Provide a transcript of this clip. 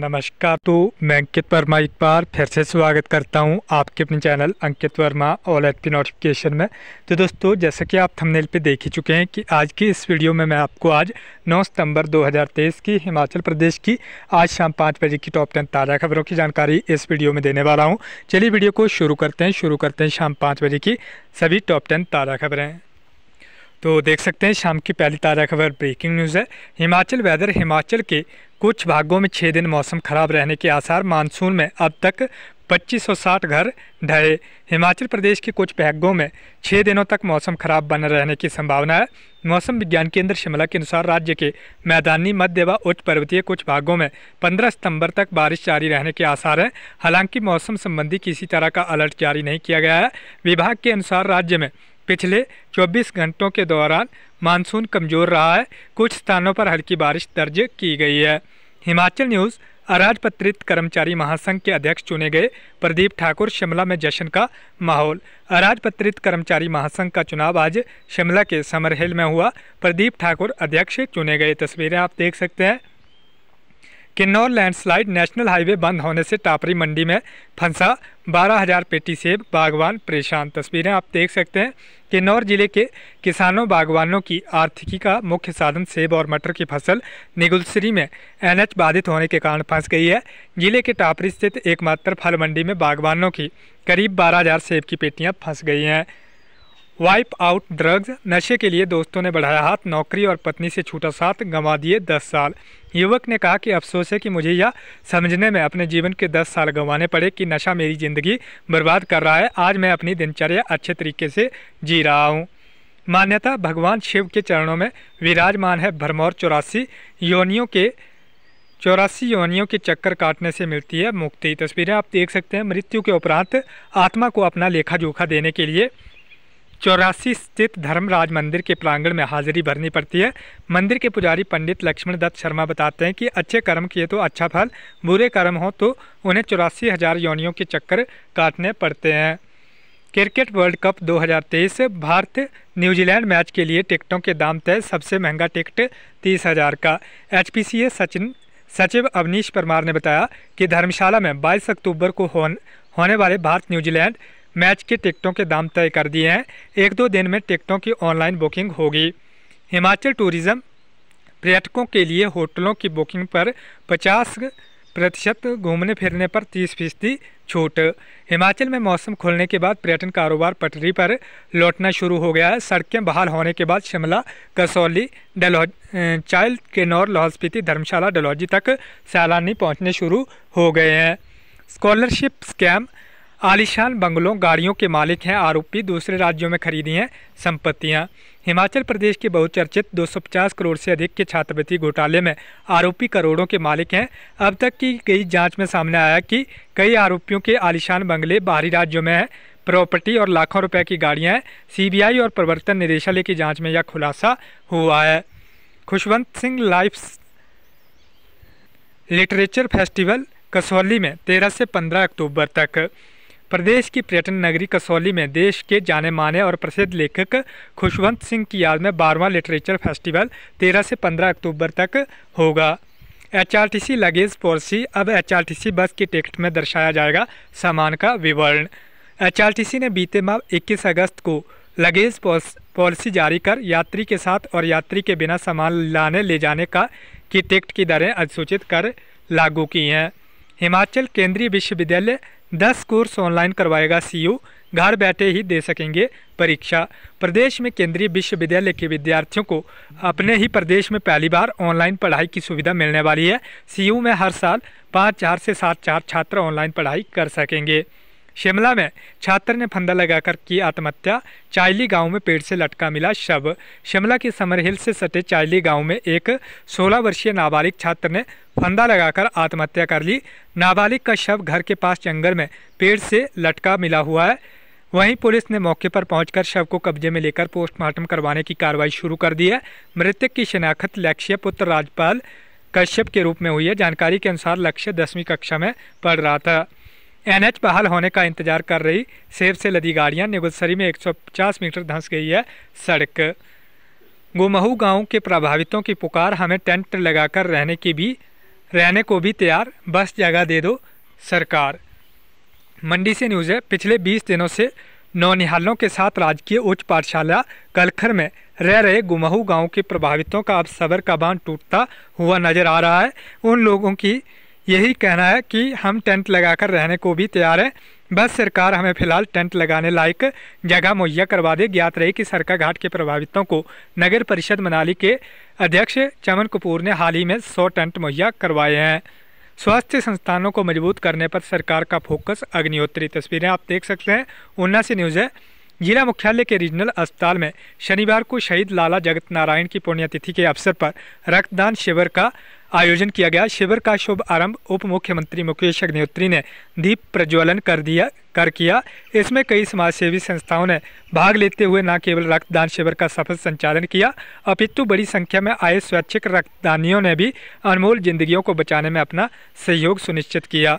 नमस्कार तो मैं अंकित वर्मा एक बार फिर से स्वागत करता हूं आपके अपने चैनल अंकित वर्मा ऑल एफ नोटिफिकेशन में तो दोस्तों जैसा कि आप थंबनेल पे देख ही चुके हैं कि आज की इस वीडियो में मैं आपको आज 9 सितंबर 2023 की हिमाचल प्रदेश की आज शाम पाँच बजे की टॉप टेन ताज़ा खबरों की जानकारी इस वीडियो में देने वाला हूँ चलिए वीडियो को शुरू करते हैं शुरू करते हैं शाम पाँच बजे की सभी टॉप टेन ताज़ा खबरें तो देख सकते हैं शाम की पहली ताज़ा खबर ब्रेकिंग न्यूज़ है हिमाचल वेदर हिमाचल के कुछ भागों में छः दिन मौसम खराब रहने के आसार मानसून में अब तक 2560 घर ढहे हिमाचल प्रदेश के कुछ भागों में छः दिनों तक मौसम खराब बने रहने की संभावना है मौसम विज्ञान केंद्र शिमला के अनुसार राज्य के मैदानी मध्य व उच्च पर्वतीय कुछ भागों में 15 सितंबर तक बारिश जारी रहने के आसार हैं हालांकि मौसम संबंधी किसी तरह का अलर्ट जारी नहीं किया गया है विभाग के अनुसार राज्य में पिछले 24 घंटों के दौरान मानसून कमज़ोर रहा है कुछ स्थानों पर हल्की बारिश दर्ज की गई है हिमाचल न्यूज़ अराजपत्रित कर्मचारी महासंघ के अध्यक्ष चुने गए प्रदीप ठाकुर शिमला में जश्न का माहौल अराजपत्रित कर्मचारी महासंघ का चुनाव आज शिमला के समरहिल में हुआ प्रदीप ठाकुर अध्यक्ष चुने गए तस्वीरें आप देख सकते हैं किन्नौर लैंडस्लाइड नेशनल हाईवे बंद होने से टापरी मंडी में फंसा 12,000 पेटी सेब बागवान परेशान तस्वीरें आप देख सकते हैं किन्नौर जिले के किसानों बागवानों की आर्थिकी का मुख्य साधन सेब और मटर की फसल निगुलसरी में एनएच बाधित होने के कारण फंस गई है जिले के टापरी स्थित एकमात्र फल मंडी में बागवानों की करीब बारह सेब की पेटियाँ फंस गई हैं वाइप आउट ड्रग्स नशे के लिए दोस्तों ने बढ़ाया हाथ नौकरी और पत्नी से छूटा साथ गंवा दिए दस साल युवक ने कहा कि अफसोस है कि मुझे यह समझने में अपने जीवन के दस साल गंवाने पड़े कि नशा मेरी ज़िंदगी बर्बाद कर रहा है आज मैं अपनी दिनचर्या अच्छे तरीके से जी रहा हूँ मान्यता भगवान शिव के चरणों में विराजमान है भरमौर चौरासी योनियों के चौरासी योनियों के चक्कर काटने से मिलती है मुक्ति तस्वीरें आप देख सकते हैं मृत्यु के उपरांत आत्मा को अपना लेखा जोखा देने के लिए चौरासी स्थित धर्मराज मंदिर के प्रांगण में हाजिरी भरनी पड़ती है मंदिर के पुजारी पंडित लक्ष्मण दत्त शर्मा बताते हैं कि अच्छे कर्म किए तो अच्छा फल बुरे कर्म हो तो उन्हें चौरासी हज़ार योनियों के चक्कर काटने पड़ते हैं cricket world cup 2023 Bharat New Zealand match के लिए टिकटों के दाम तय सबसे महंगा टिकट तीस हज़ार का एच सचिन सचिव अवनीश परमार ने बताया कि धर्मशाला में बाईस अक्टूबर को होन, होने वाले भारत न्यूजीलैंड मैच के टिकटों के दाम तय कर दिए हैं एक दो दिन में टिकटों की ऑनलाइन बुकिंग होगी हिमाचल टूरिज्म पर्यटकों के लिए होटलों की बुकिंग पर पचास प्रतिशत घूमने फिरने पर 30 फीसदी छूट हिमाचल में मौसम खुलने के बाद पर्यटन कारोबार पटरी पर लौटना शुरू हो गया है सड़कें बहाल होने के बाद शिमला कसौली डलहौज चाइल्ड किन्नौर लाहौल स्पीति धर्मशाला डलहौजी तक सैलानी पहुंचने शुरू हो गए हैं स्कॉलरशिप स्कैम आलिशान बंगलों गाड़ियों के मालिक हैं आरोपी दूसरे राज्यों में खरीदी हैं संपत्तियां हिमाचल प्रदेश के बहुचर्चित 250 करोड़ से अधिक के छात्रवृत्ति घोटाले में आरोपी करोड़ों के मालिक हैं अब तक की गई जांच में सामने आया कि कई आरोपियों के आलिशान बंगले बाहरी राज्यों में हैं प्रॉपर्टी और लाखों रुपए की गाड़ियाँ हैं सीबीआई और प्रवर्तन निदेशालय की जाँच में यह खुलासा हुआ है Khushwant Singh life literature festival Kasauli में तेरह से पंद्रह अक्टूबर तक प्रदेश की पर्यटन नगरी कसौली में देश के जाने माने और प्रसिद्ध लेखक खुशवंत सिंह की याद में बारहवां लिटरेचर फेस्टिवल 13 से 15 अक्टूबर तक होगा एचआरटीसी लगेज पॉलिसी अब एचआरटीसी बस की टिकट में दर्शाया जाएगा सामान का विवरण एचआरटीसी ने बीते माह इक्कीस अगस्त को लगेज पॉलिसी जारी कर यात्री के साथ और यात्री के बिना सामान लाने ले जाने का की टिकट की दरें अधिसूचित कर लागू की हैं हिमाचल केंद्रीय विश्वविद्यालय दस कोर्स ऑनलाइन करवाएगा सीयू घर बैठे ही दे सकेंगे परीक्षा प्रदेश में केंद्रीय विश्वविद्यालय के विद्यार्थियों को अपने ही प्रदेश में पहली बार ऑनलाइन पढ़ाई की सुविधा मिलने वाली है सीयू में हर साल पाँच चार से सात चार छात्र ऑनलाइन पढ़ाई कर सकेंगे शिमला में छात्र ने फंदा लगाकर की आत्महत्या चायली गांव में पेड़ से लटका मिला शव शिमला के समरहिल से सटे चायली गांव में एक 16 वर्षीय नाबालिग छात्र ने फंदा लगाकर आत्महत्या कर ली नाबालिग का शव घर के पास जंगल में पेड़ से लटका मिला हुआ है वहीं पुलिस ने मौके पर पहुंचकर शव को कब्जे में लेकर पोस्टमार्टम करवाने की कार्रवाई शुरू कर दी है मृतक की शिनाख्त लक्ष्य पुत्र राजपाल कश्यप के रूप में हुई है जानकारी के अनुसार लक्ष्य दसवीं कक्षा में पढ़ रहा था एनएच बहाल होने का इंतजार कर रही सेब से लदी गाड़ियां नेगुलसरी में 150 मीटर धंस गई है सड़क गुमहू गांव के प्रभावितों की पुकार हमें टेंट लगाकर रहने की भी रहने को भी तैयार बस जगह दे दो सरकार मंडी से न्यूज़ है पिछले 20 दिनों से नौनिहालों के साथ राजकीय उच्च पाठशाला कलखर में रह रहे गुमहू गांव के प्रभावितों का अब सबर का बांध टूटता हुआ नजर आ रहा है उन लोगों की यही कहना है कि हम टेंट लगाकर रहने को भी तैयार हैं बस सरकार हमें फिलहाल टेंट लगाने लायक जगह मुहैया करवा दे ज्ञात रहे कि सरका घाट के प्रभावितों को नगर परिषद मनाली के अध्यक्ष चमन कपूर ने हाल ही में सौ टेंट मुहैया करवाए हैं स्वास्थ्य संस्थानों को मजबूत करने पर सरकार का फोकस अग्निहोत्री तस्वीरें आप देख सकते हैं ऊना से न्यूज़ है जिला मुख्यालय के रीजनल अस्पताल में शनिवार को शहीद लाला जगत नारायण की पुण्यतिथि के अवसर पर रक्तदान शिविर का आयोजन किया गया शिविर का शुभ आरंभ उप मुख्यमंत्री मुकेश अग्निहोत्री ने दीप प्रज्वलन कर दिया कर किया इसमें कई समाजसेवी संस्थाओं ने भाग लेते हुए न केवल रक्तदान शिविर का सफल संचालन किया अपितु बड़ी संख्या में आए स्वैच्छिक रक्तदानियों ने भी अनमोल जिंदगियों को बचाने में अपना सहयोग सुनिश्चित किया